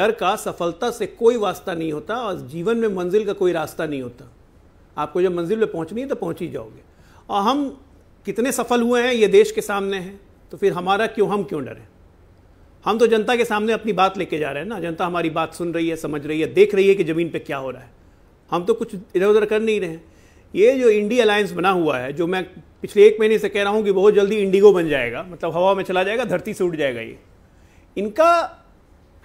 डर का सफलता से कोई वास्ता नहीं होता और जीवन में मंजिल का कोई रास्ता नहीं होता आपको जब मंजिल पे पहुंचनी है तो पहुंच ही जाओगे और हम कितने सफल हुए हैं ये देश के सामने हैं तो फिर हमारा क्यों हम क्यों डरें हम तो जनता के सामने अपनी बात लेके जा रहे हैं ना जनता हमारी बात सुन रही है समझ रही है देख रही है कि ज़मीन पर क्या हो रहा है हम तो कुछ इधर उधर कर नहीं रहे हैं ये जो इंडी अलायंस बना हुआ है जो मैं पिछले एक महीने से कह रहा हूँ कि बहुत जल्दी इंडिगो बन जाएगा मतलब हवा में चला जाएगा धरती से उठ जाएगा ये इनका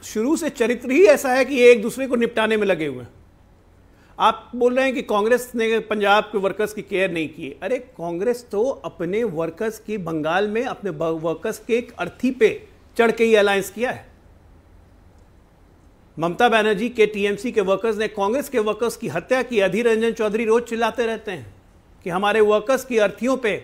शुरू से चरित्र ही ऐसा है कि एक दूसरे को निपटाने में लगे हुए आप बोल रहे हैं कि कांग्रेस ने पंजाब के वर्कर्स की केयर नहीं की अरे कांग्रेस तो अपने वर्कर्स की बंगाल में अपने वर्कर्स के एक अर्थी पे चढ़ के ही अलायंस किया है ममता बनर्जी के टीएमसी के वर्कर्स ने कांग्रेस के वर्कर्स की हत्या की अधीर रंजन चौधरी रोज चिल्लाते रहते हैं कि हमारे वर्कर्स की अर्थियों पर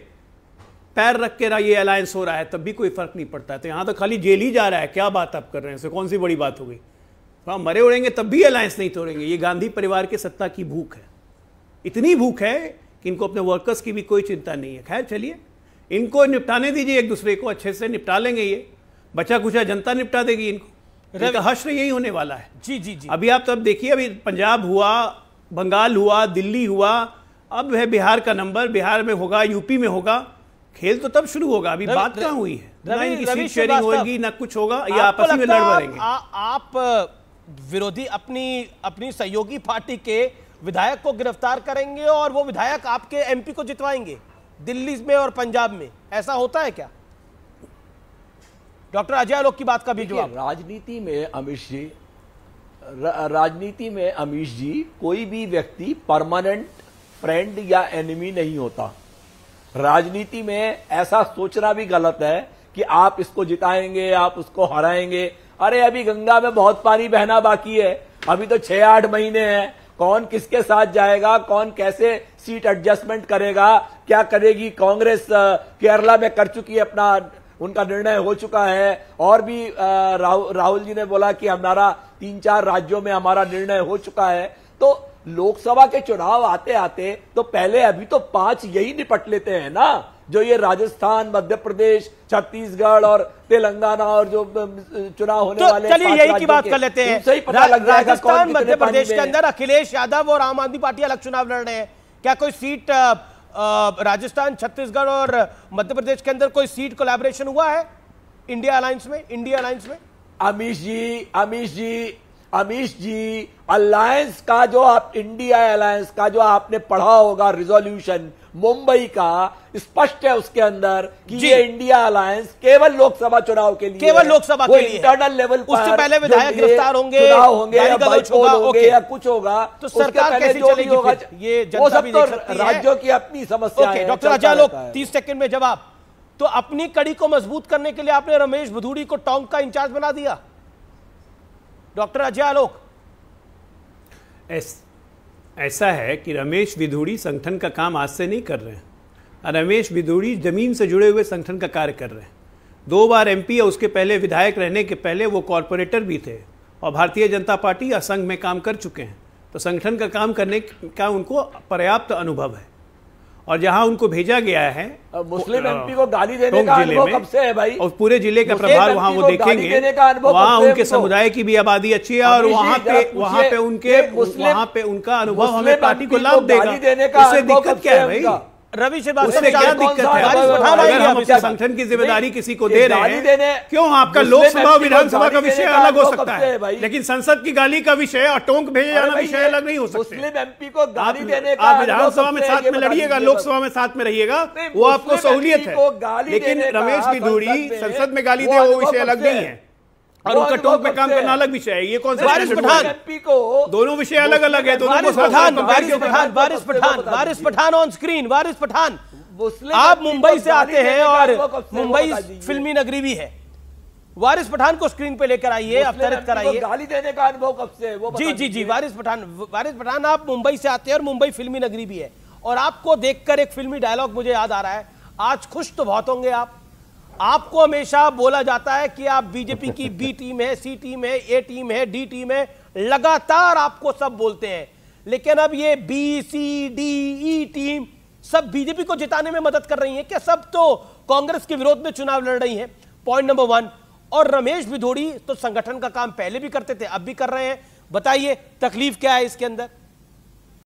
पैर रख के ये अलायंस हो रहा है तब भी कोई फर्क नहीं पड़ता है तो यहाँ तो खाली जेल ही जा रहा है क्या बात आप कर रहे हैं इससे कौन सी बड़ी बात हो गई तो हम मरे उड़ेंगे तब भी अलायंस नहीं तोड़ेंगे ये गांधी परिवार के सत्ता की भूख है इतनी भूख है कि इनको अपने वर्कर्स की भी कोई चिंता नहीं है खैर चलिए इनको निपटाने दीजिए एक दूसरे को अच्छे से निपटा लेंगे ये बचा कुचा जनता निपटा देगी इनको तो तो हश्र यही होने वाला है जी जी जी अभी आप तब तो देखिए अभी पंजाब हुआ बंगाल हुआ दिल्ली हुआ अब है बिहार का नंबर बिहार में होगा यूपी में होगा खेल तो तब शुरू होगा अभी बात क्या हुई है ना शेयरिंग होगी ना कुछ होगा या आपस में लड़ पड़ेंगे आप विरोधी अपनी अपनी सहयोगी पार्टी के विधायक को गिरफ्तार करेंगे और वो विधायक आपके एमपी को जितवाएंगे दिल्ली में और पंजाब में ऐसा होता है क्या डॉक्टर अजय आलोक की बात का भी जवाब राजनीति में अमित जी राजनीति में अमित जी कोई भी व्यक्ति परमानेंट फ्रेंड या एनिमी नहीं होता राजनीति में ऐसा सोचना भी गलत है कि आप इसको जिताएंगे आप उसको हराएंगे अरे अभी गंगा में बहुत पानी बहना बाकी है अभी तो छह आठ महीने हैं कौन किसके साथ जाएगा कौन कैसे सीट एडजस्टमेंट करेगा क्या करेगी कांग्रेस केरला में कर चुकी है अपना उनका निर्णय हो चुका है और भी राहुल राहुल जी ने बोला कि हमारा तीन चार राज्यों में हमारा निर्णय हो चुका है तो लोकसभा के चुनाव आते आते तो पहले अभी तो पांच यही निपट लेते हैं ना जो ये राजस्थान मध्य प्रदेश छत्तीसगढ़ और तेलंगाना और जो चुनाव होने तो वाले चलिए यही की बात कर लेते हैं सही पता लग राजस्थान मध्य प्रदेश के अंदर अखिलेश यादव और आम आदमी पार्टी अलग चुनाव लड़ रहे हैं क्या कोई सीट राजस्थान छत्तीसगढ़ और मध्य प्रदेश के अंदर कोई सीट कोलेबोरेशन हुआ है इंडिया अलायंस में इंडिया अलायंस में अमीश जी अमीश जी अमीश जी अलायंस का जो आप इंडिया अलायंस का जो आपने पढ़ा होगा रिजोल्यूशन मुंबई का स्पष्ट है उसके अंदर कि ये इंडिया अलायंस केवल लोकसभा चुनाव के लिए केवल लोकसभा के लिए इंटरनल लेवल पर उससे पहले विधायक गिरफ्तार होंगे चुनाव होंगे या होगा होंगे या कुछ होगा तो सरकार कैसे चलेगी होगा ये वो सब तो राज्यों की अपनी समस्या है डॉक्टर अजय लोग तीस सेकंड में जवाब तो अपनी कड़ी को मजबूत करने के लिए आपने रमेश भदूड़ी को टोंक का इंचार्ज बना दिया डॉक्टर अजय आलोक ऐस, ऐसा है कि रमेश विधुड़ी संगठन का काम आज से नहीं कर रहे हैं रमेश विधुड़ी जमीन से जुड़े हुए संगठन का कार्य कर रहे हैं दो बार एमपी और उसके पहले विधायक रहने के पहले वो कॉरपोरेटर भी थे और भारतीय जनता पार्टी या संघ में काम कर चुके हैं तो संगठन का काम करने का उनको पर्याप्त अनुभव है और जहां उनको भेजा गया है मुस्लिम एमपी को गाली देने का अनुभव कब से है भाई और पूरे जिले का प्रभाव वहां वो देखेंगे वहां उनके समुदाय की भी आबादी अच्छी है और वहां पे वहां पे उनके वहां पे उनका अनुभव हमें पार्टी को लाभ देगा उससे दिक्कत क्या है भाई रवि श्रीवास्तव संगठन की जिम्मेदारी किसी को दे रहे हैं क्यों आपका लोकसभा विधानसभा का विषय अलग हो सकता है लेकिन संसद की गाली का विषय और टोंक भेजे जाना विषय अलग नहीं हो सकता एमपी को गाली देने आप विधानसभा में साथ में लड़िएगा लोकसभा में साथ में रहिएगा वो आपको सहूलियत है लेकिन रमेश की दूरी संसद में गाली दे वो विषय अलग नहीं है और उनका टॉप में काम करना अलग विषय है ये कौन सा बारिश पठान को दोनों विषय अलग अलग है दोनों पठान तो वारिस पठान बारिश पठान वारिस पठान ऑन स्क्रीन बारिश पठान आप मुंबई से आते हैं और मुंबई फिल्मी नगरी भी है वारिस पठान को स्क्रीन पे लेकर आइए अवतरित कराइए गाली देने का अनुभव कब से वो जी जी जी वारिस पठान वारिस पठान आप मुंबई से आते हैं और मुंबई फिल्मी नगरी भी है और आपको देखकर एक फिल्मी डायलॉग मुझे याद आ रहा है आज खुश तो बहुत होंगे आप आपको हमेशा बोला जाता है कि आप बीजेपी की बी टीम है सी टीम है ए टीम है डी टीम है लगातार आपको सब बोलते हैं लेकिन अब ये B C D E team सब बीजेपी को जिताने में मदद कर रही है क्या सब तो कांग्रेस के विरोध में चुनाव लड़ रही है पॉइंट नंबर वन और रमेश भिधोड़ी तो संगठन का काम पहले भी करते थे अब भी कर रहे हैं बताइए तकलीफ क्या है इसके अंदर